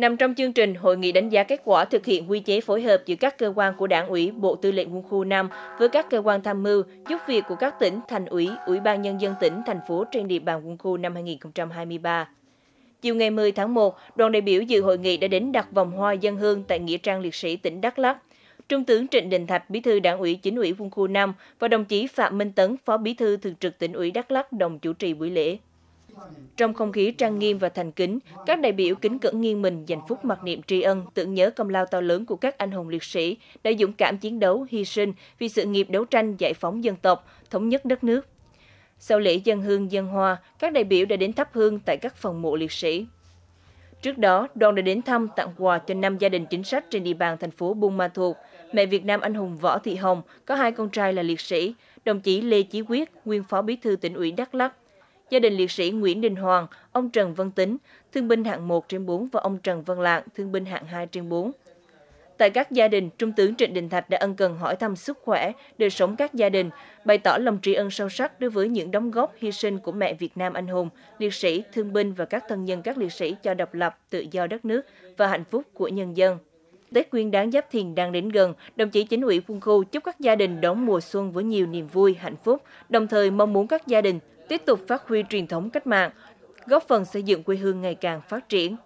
Nằm trong chương trình hội nghị đánh giá kết quả thực hiện quy chế phối hợp giữa các cơ quan của Đảng ủy, Bộ Tư lệnh Quân khu 5 với các cơ quan tham mưu giúp việc của các tỉnh, thành ủy, Ủy ban nhân dân tỉnh, thành phố trên địa bàn quân khu năm 2023. Chiều ngày 10 tháng 1, đoàn đại biểu dự hội nghị đã đến đặt vòng hoa dân hương tại nghĩa trang liệt sĩ tỉnh Đắk Lắk. Trung tướng Trịnh Đình Thạch, Bí thư Đảng ủy Chính ủy Quân khu 5 và đồng chí Phạm Minh Tấn, Phó Bí thư Thường trực tỉnh ủy Đắk Lắk đồng chủ trì buổi lễ. Trong không khí trang nghiêm và thành kính, các đại biểu kính cẩn nghiêng mình dành phút mặc niệm tri ân, tưởng nhớ công lao to lớn của các anh hùng liệt sĩ đã dũng cảm chiến đấu, hy sinh vì sự nghiệp đấu tranh giải phóng dân tộc, thống nhất đất nước. Sau lễ dân hương dân hoa, các đại biểu đã đến thắp hương tại các phần mộ liệt sĩ. Trước đó, đoàn đã đến thăm tặng quà cho 5 gia đình chính sách trên địa bàn thành phố Buôn Ma Thuột. Mẹ Việt Nam anh hùng Võ Thị Hồng có hai con trai là liệt sĩ, đồng chí Lê Chí Quyết, nguyên phó bí thư tỉnh ủy Đắk Lắk gia đình liệt sĩ Nguyễn Đình Hoàng, ông Trần Văn Tính, thương binh hạng 1 trên 4 và ông Trần Văn Lạng, thương binh hạng 2 trên 4. Tại các gia đình, Trung tướng Trịnh Đình Thạch đã ân cần hỏi thăm sức khỏe, đời sống các gia đình, bày tỏ lòng tri ân sâu sắc đối với những đóng góp hy sinh của mẹ Việt Nam anh hùng, liệt sĩ, thương binh và các thân nhân các liệt sĩ cho độc lập, tự do đất nước và hạnh phúc của nhân dân. Tết Nguyên đán Giáp Thìn đang đến gần, đồng chí chính ủy quân khu chúc các gia đình đón mùa xuân với nhiều niềm vui, hạnh phúc, đồng thời mong muốn các gia đình tiếp tục phát huy truyền thống cách mạng, góp phần xây dựng quê hương ngày càng phát triển.